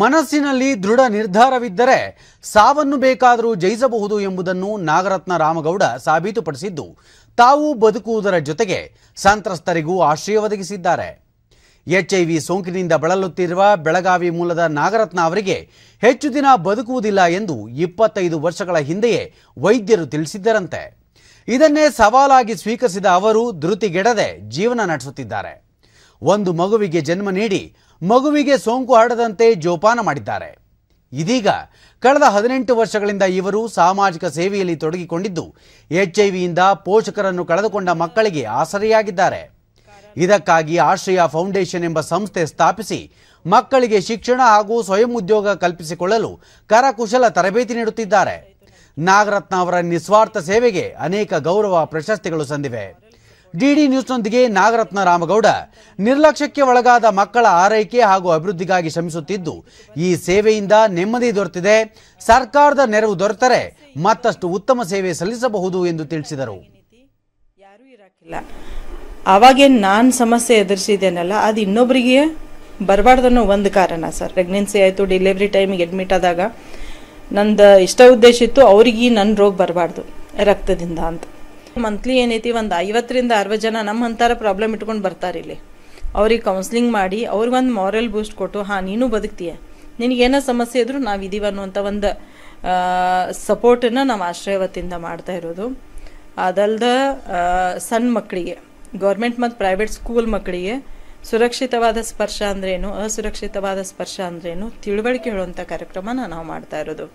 ಮನಸ್ಸಿನಲ್ಲಿ ದೃಢ ನಿರ್ಧಾರವಿದ್ದರೆ ಸಾವನ್ನು ಬೇಕಾದರೂ ಜಯಿಸಬಹುದು ಎಂಬುದನ್ನು ನಾಗರತ್ನ ರಾಮಗೌಡ ಸಾಬೀತುಪಡಿಸಿದ್ದು ತಾವು ಬದುಕುವುದರ ಜೊತೆಗೆ ಸಂತ್ರಸ್ತರಿಗೂ ಆಶ್ರಯ ಒದಗಿಸಿದ್ದಾರೆ ಎಚ್ಐವಿ ಸೋಂಕಿನಿಂದ ಬಳಲುತ್ತಿರುವ ಬೆಳಗಾವಿ ಮೂಲದ ನಾಗರತ್ನ ಅವರಿಗೆ ಹೆಚ್ಚು ದಿನ ಬದುಕುವುದಿಲ್ಲ ಎಂದು ಇಪ್ಪತ್ತೈದು ವರ್ಷಗಳ ಹಿಂದೆಯೇ ವೈದ್ಯರು ತಿಳಿಸಿದ್ದರಂತೆ ಇದನ್ನೇ ಸವಾಲಾಗಿ ಸ್ವೀಕರಿಸಿದ ಅವರು ಧೃತಿಗೆಡದೆ ಜೀವನ ನಡೆಸುತ್ತಿದ್ದಾರೆ ಒಂದು ಮಗುವಿಗೆ ಜನ್ಮ ನೀಡಿ ಮಗುವಿಗೆ ಸೋಂಕು ಹರಡದಂತೆ ಜೋಪಾನ ಮಾಡಿದ್ದಾರೆ ಇದೀಗ ಕಳೆದ ಹದಿನೆಂಟು ವರ್ಷಗಳಿಂದ ಇವರು ಸಾಮಾಜಿಕ ಸೇವೆಯಲ್ಲಿ ತೊಡಗಿಕೊಂಡಿದ್ದು ಎಚ್ಐವಿಯಿಂದ ಪೋಷಕರನ್ನು ಕಳೆದುಕೊಂಡ ಮಕ್ಕಳಿಗೆ ಆಸರೆಯಾಗಿದ್ದಾರೆ ಇದಕ್ಕಾಗಿ ಆಶ್ರಯ ಫೌಂಡೇಶನ್ ಎಂಬ ಸಂಸ್ಥೆ ಸ್ಥಾಪಿಸಿ ಮಕ್ಕಳಿಗೆ ಶಿಕ್ಷಣ ಹಾಗೂ ಸ್ವಯಂ ಉದ್ಯೋಗ ಕಲ್ಪಿಸಿಕೊಳ್ಳಲು ಕರಕುಶಲ ತರಬೇತಿ ನೀಡುತ್ತಿದ್ದಾರೆ ನಾಗರತ್ನ ಅವರ ನಿಸ್ವಾರ್ಥ ಸೇವೆಗೆ ಅನೇಕ ಗೌರವ ಪ್ರಶಸ್ತಿಗಳು ಸಂದಿವೆ ಡಿಡಿ ನ್ಯೂಸ್ನೊಂದಿಗೆ ನಾಗರತ್ನ ರಾಮಗೌಡ ನಿರ್ಲಕ್ಷ್ಯಕ್ಕೆ ಒಳಗಾದ ಮಕ್ಕಳ ಆರೈಕೆ ಹಾಗೂ ಅಭಿವೃದ್ಧಿಗಾಗಿ ಶ್ರಮಿಸುತ್ತಿದ್ದು ಈ ಸೇವೆಯಿಂದ ನೆಮ್ಮದಿ ದೊರೆತಿದೆ ಸರ್ಕಾರದ ನೆರವು ದೊರೆತರೆ ಮತ್ತಷ್ಟು ಉತ್ತಮ ಸೇವೆ ಸಲ್ಲಿಸಬಹುದು ಎಂದು ತಿಳಿಸಿದರು ಯಾರೂ ಇರಕ್ಕಿಲ್ಲ ಅವಾಗೇನು ನಾನು ಸಮಸ್ಯೆ ಎದುರಿಸಿದ್ದೇನಲ್ಲ ಅದು ಇನ್ನೊಬ್ಬರಿಗೆ ಅನ್ನೋ ಒಂದು ಕಾರಣ ಸರ್ ಪ್ರೆಗ್ನೆನ್ಸಿ ಆಯಿತು ಡೆಲಿವರಿ ಟೈಮಿಗೆ ಅಡ್ಮಿಟ್ ಆದಾಗ ನಂದು ಇಷ್ಟ ಉದ್ದೇಶ ಇತ್ತು ಅವ್ರಿಗೆ ನನ್ನ ರೋಗ ಬರಬಾರ್ದು ರಕ್ತದಿಂದ ಅಂತ ಮಂತ್ಲಿ ಏನೈತಿ ಒಂದು ಐವತ್ತರಿಂದ ಅರವತ್ತು ಜನ ನಮ್ಮ ಅಂತಾರ ಪ್ರಾಬ್ಲಮ್ ಇಟ್ಕೊಂಡು ಬರ್ತಾರೆ ಇಲ್ಲಿ ಅವ್ರಿಗೆ ಕೌನ್ಸ್ಲಿಂಗ್ ಮಾಡಿ ಅವ್ರಿಗೊಂದು ಮಾರಲ್ ಬೂಸ್ಟ್ ಕೊಟ್ಟು ಹಾಂ ನೀನು ಬದುಕ್ತೀಯ ನಿನಗೇನೋ ಸಮಸ್ಯೆ ಇದ್ರೂ ನಾವು ಇದೀವ ಅನ್ನುವಂಥ ಒಂದು ಸಪೋರ್ಟನ್ನು ನಾವು ಆಶ್ರಯವತ್ತಿಂದ ಮಾಡ್ತಾ ಇರೋದು ಅದಲ್ದ ಸಣ್ಣ ಮಕ್ಕಳಿಗೆ ಗೌರ್ಮೆಂಟ್ ಮತ್ತು ಪ್ರೈವೇಟ್ ಸ್ಕೂಲ್ ಮಕ್ಕಳಿಗೆ ಸುರಕ್ಷಿತವಾದ ಸ್ಪರ್ಶ ಅಂದ್ರೇನು ಅಸುರಕ್ಷಿತವಾದ ಸ್ಪರ್ಶ ಅಂದ್ರೇನು ತಿಳುವಳಿಕೆ ಹೇಳುವಂಥ ಕಾರ್ಯಕ್ರಮನ ನಾವು ಮಾಡ್ತಾ ಇರೋದು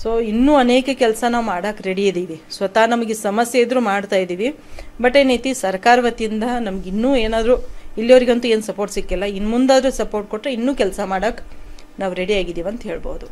ಸೊ ಇನ್ನೂ ಅನೇಕ ಕೆಲಸ ನಾವು ಮಾಡೋಕೆ ರೆಡಿ ಇದ್ದೀವಿ ಸ್ವತಃ ನಮಗೆ ಸಮಸ್ಯೆ ಇದ್ದರೂ ಮಾಡ್ತಾ ಇದ್ದೀವಿ ಬಟ್ ಏನೈತಿ ಸರ್ಕಾರ ವತಿಯಿಂದ ನಮ್ಗೆ ಇನ್ನೂ ಏನಾದರೂ ಇಲ್ಲಿವರಿಗಂತೂ ಏನು ಸಪೋರ್ಟ್ ಸಿಕ್ಕಿಲ್ಲ ಇನ್ನು ಮುಂದಾದರೂ ಸಪೋರ್ಟ್ ಕೊಟ್ಟರೆ ಇನ್ನೂ ಕೆಲಸ ಮಾಡೋಕೆ ನಾವು ರೆಡಿ ಆಗಿದ್ದೀವಿ ಅಂತ ಹೇಳ್ಬೋದು